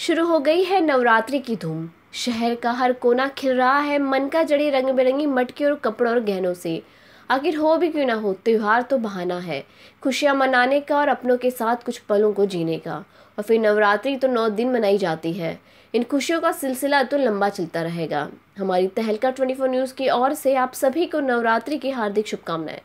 शुरू हो गई है नवरात्रि की धूम शहर का हर कोना खिल रहा है मन का जड़ी रंग बिरंगी मटके और कपड़ों और गहनों से आखिर हो भी क्यों ना हो त्यौहार तो बहाना है खुशियां मनाने का और अपनों के साथ कुछ पलों को जीने का और फिर नवरात्रि तो नौ दिन मनाई जाती है इन खुशियों का सिलसिला तो लंबा चलता रहेगा हमारी तहलका 24 न्यूज़ की ओर से आप सभी को नवरात्रि की हार्दिक शुभकामनाएं